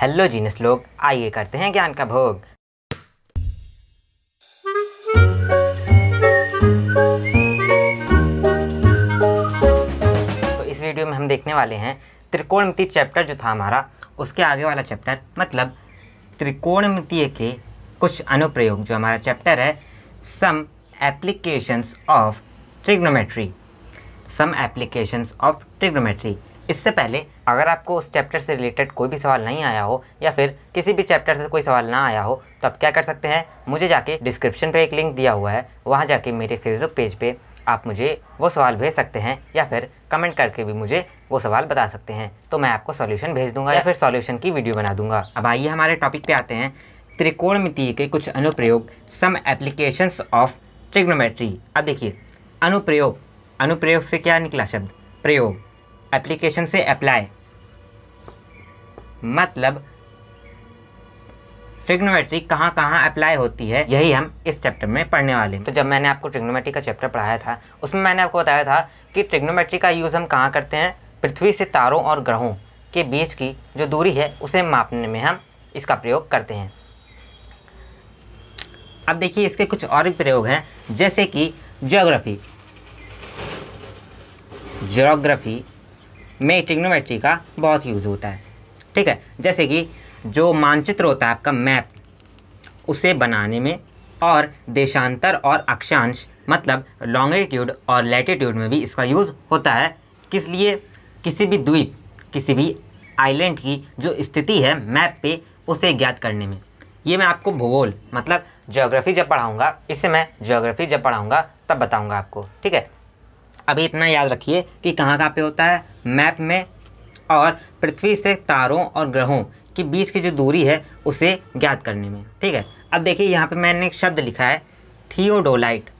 hello genus लोग आइए करते हैं ज्ञान का भोग तो इस वीडियो में हम देखने वाले हैं त्रिकोणमिति चैप्टर जो था हमारा उसके आगे वाला चैप्टर मतलब त्रिकोणमितीय के कुछ अनुप्रयोग जो हमारा चैप्टर है some applications of trigonometry some applications of trigonometry इससे पहले अगर आपको उस चैप्टर से रिलेटेड कोई भी सवाल नहीं आया हो या फिर किसी भी चैप्टर से कोई सवाल ना आया हो तो आप क्या कर सकते हैं मुझे जाके डिस्क्रिप्शन पे एक लिंक दिया हुआ है वहाँ जाके मेरे फेसबुक पेज पे आप मुझे वो सवाल भेज सकते हैं या फिर कमेंट करके भी मुझे वो सवाल बता सकते हैं तो मैं आपको सॉल्यूशन भेज दूंगा या फिर सॉल्यूशन की वीडियो बना दूंगा अब आइए हमारे टॉपिक पे आते हैं त्रिकोण के कुछ अनुप्रयोग सम एप्लीकेशंस ऑफ ट्रिग्नोमेट्री अब देखिए अनुप्रयोग अनुप्रयोग से क्या निकला शब्द प्रयोग एप्लीकेशन से अप्लाई मतलब ट्रिग्नोमेट्री कहाँ कहाँ अप्लाई होती है यही हम इस चैप्टर में पढ़ने वाले हैं तो जब मैंने आपको ट्रिग्नोमेट्री का चैप्टर पढ़ाया था उसमें मैंने आपको बताया था कि ट्रिग्नोमेट्री का यूज़ हम कहाँ करते हैं पृथ्वी से तारों और ग्रहों के बीच की जो दूरी है उसे मापने में हम इसका प्रयोग करते हैं अब देखिए इसके कुछ और भी प्रयोग हैं जैसे कि ज्योग्राफी ज्योग्राफी में ट्रिग्नोमेट्री का बहुत यूज़ होता है ठीक है जैसे कि जो मानचित्र होता है आपका मैप उसे बनाने में और देशांतर और अक्षांश मतलब लॉन्गिट्यूड और लेटिट्यूड में भी इसका यूज़ होता है किस लिए किसी भी द्वीप किसी भी आइलैंड की जो स्थिति है मैप पे उसे ज्ञात करने में ये मैं आपको भूगोल मतलब ज्योग्राफी जब पढ़ाऊँगा इससे मैं ज्योग्राफी जब पढ़ाऊँगा तब बताऊँगा आपको ठीक है अभी इतना याद रखिए कि कहाँ कहाँ पे होता है मैप में और पृथ्वी से तारों और ग्रहों के बीच की जो दूरी है उसे ज्ञात करने में ठीक है अब देखिए यहाँ पे मैंने एक शब्द लिखा है थियोडोलाइट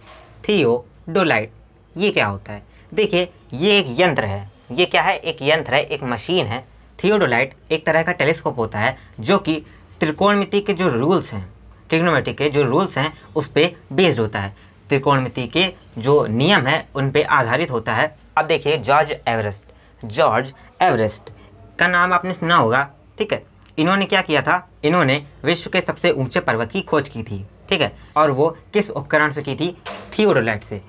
थियोडोलाइट ये क्या होता है देखिए ये एक यंत्र है ये क्या है एक यंत्र है एक मशीन है थियोडोलाइट एक तरह का टेलीस्कोप होता है जो कि त्रिकोणमिति के जो रूल्स हैं ट्रिग्नोमेटिक के जो रूल्स हैं उस पर बेस्ड होता है त्रिकोणमिति के जो नियम है उन पे आधारित होता है अब देखिए जॉर्ज एवरेस्ट जॉर्ज एवरेस्ट का नाम आपने सुना होगा ठीक है इन्होंने क्या किया था इन्होंने विश्व के सबसे ऊंचे पर्वत की खोज की थी ठीक है और वो किस उपकरण से की थी थियोडोलाइट से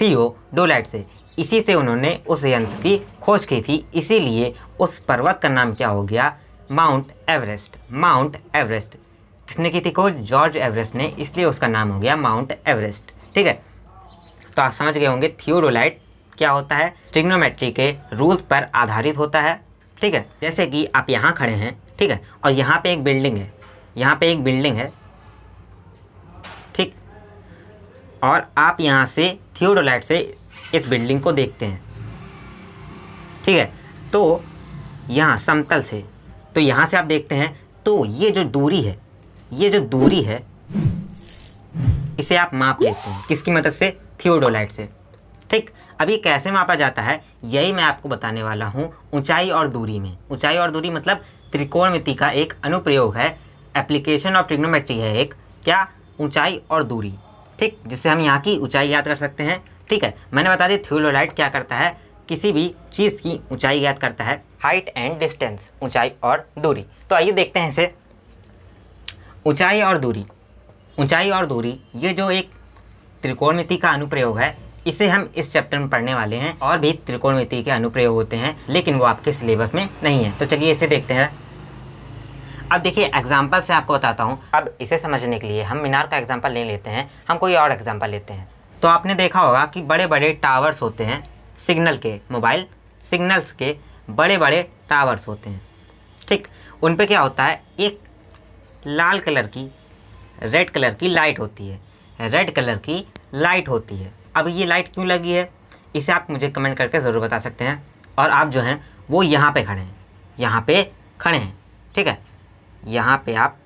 थियोडोलाइट से इसी से उन्होंने उस यंत्र की खोज की थी इसीलिए उस पर्वत का नाम क्या हो गया माउंट एवरेस्ट माउंट एवरेस्ट किसने की थी खोज जॉर्ज एवरेस्ट ने इसलिए उसका नाम हो गया माउंट एवरेस्ट ठीक है तो आप समझ गए होंगे थियोरोलाइट क्या होता है ट्रिग्नोमेट्री के रूल्स पर आधारित होता है ठीक है जैसे कि आप यहाँ खड़े हैं ठीक है और यहाँ पे एक बिल्डिंग है यहाँ पे एक बिल्डिंग है ठीक और आप यहाँ से थियोडोलाइट से इस बिल्डिंग को देखते हैं ठीक है तो यहाँ समतल से तो यहाँ से आप देखते हैं तो ये जो दूरी है ये जो दूरी है इसे आप माप लेते हैं किसकी मदद से थियोडोलाइट से ठीक अभी कैसे मापा जाता है यही मैं आपको बताने वाला हूँ ऊंचाई और दूरी में ऊंचाई और दूरी मतलब त्रिकोणमिति का एक अनुप्रयोग है एप्लीकेशन ऑफ ट्रिग्नोमेट्री है एक क्या ऊंचाई और दूरी ठीक जिससे हम यहाँ की ऊंचाई याद कर सकते हैं ठीक है मैंने बता दी थ्योलोलाइट क्या करता है किसी भी चीज़ की ऊंचाई याद करता है हाइट एंड डिस्टेंस ऊंचाई और दूरी तो आइए देखते हैं इसे ऊंचाई और दूरी ऊंचाई और दूरी ये जो एक त्रिकोणमिति का अनुप्रयोग है इसे हम इस चैप्टर में पढ़ने वाले हैं और भी त्रिकोणमिति के अनुप्रयोग होते हैं लेकिन वो आपके सिलेबस में नहीं है तो चलिए इसे देखते हैं अब देखिए एग्जाम्पल से आपको बताता हूँ अब इसे समझने के लिए हम मीनार का एग्जाम्पल नहीं लेते हैं हम कोई और एग्जाम्पल लेते हैं तो आपने देखा होगा कि बड़े बड़े टावर्स होते हैं सिग्नल के मोबाइल सिग्नल्स के बड़े बड़े टावर्स होते हैं ठीक उन पर क्या होता है एक लाल कलर की रेड कलर की लाइट होती है रेड कलर की लाइट होती है अब ये लाइट क्यों लगी है इसे आप मुझे कमेंट करके ज़रूर बता सकते हैं और आप जो हैं वो यहाँ पे खड़े हैं यहाँ पे खड़े हैं ठीक है यहाँ पे आप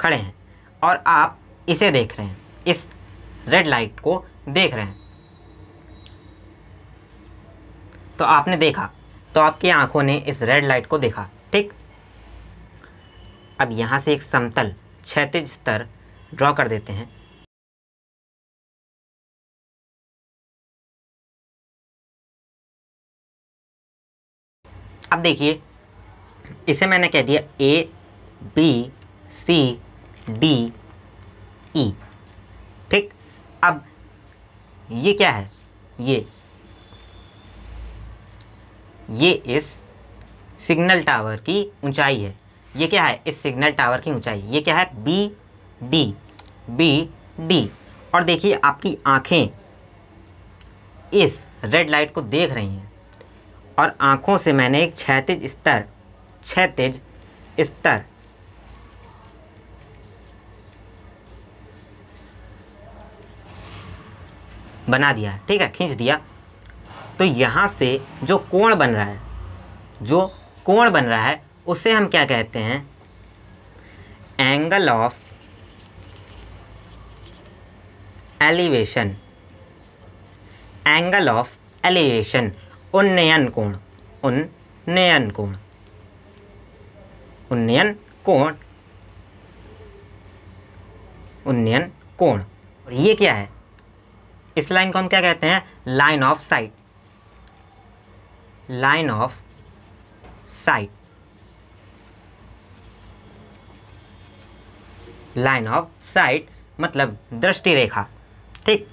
खड़े हैं और आप इसे देख रहे हैं इस रेड लाइट को देख रहे हैं तो आपने देखा तो आपकी आंखों ने इस रेड लाइट को देखा अब यहाँ से एक समतल क्षतिज स्तर ड्रॉ कर देते हैं अब देखिए इसे मैंने कह दिया A B C D E ठीक अब ये क्या है ये ये इस सिग्नल टावर की ऊंचाई है ये क्या है इस सिग्नल टावर की ऊंचाई ये क्या है बी डी बी डी और देखिए आपकी आंखें इस रेड लाइट को देख रही हैं और आंखों से मैंने एक क्षैतिज स्तर क्षैतिज स्तर बना दिया ठीक है खींच दिया तो यहाँ से जो कोण बन रहा है जो कोण बन रहा है उसे हम क्या कहते हैं angle of elevation angle of elevation उन्नयन कोण उन्नयन कोण उन्नयन कोण उन्नयन कोण और ये क्या है इस लाइन को हम क्या कहते हैं line of sight line of sight line of sight मतलब दृष्टि रेखा ठीक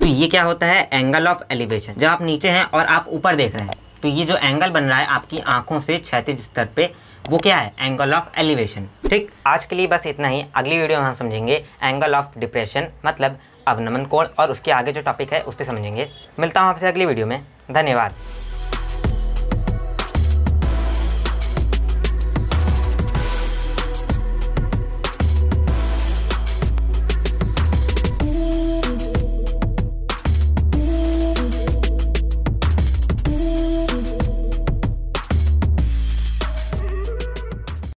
तो ये क्या होता है एंगल ऑफ एलिवेशन जब आप नीचे हैं और आप ऊपर देख रहे हैं तो ये जो एंगल बन रहा है आपकी आंखों से क्षतिज स्तर पे वो क्या है एंगल ऑफ एलिवेशन ठीक आज के लिए बस इतना ही अगली वीडियो में हम समझेंगे एंगल ऑफ डिप्रेशन मतलब अवनमन कोण और उसके आगे जो टॉपिक है उससे समझेंगे मिलता हूँ आपसे अगली वीडियो में धन्यवाद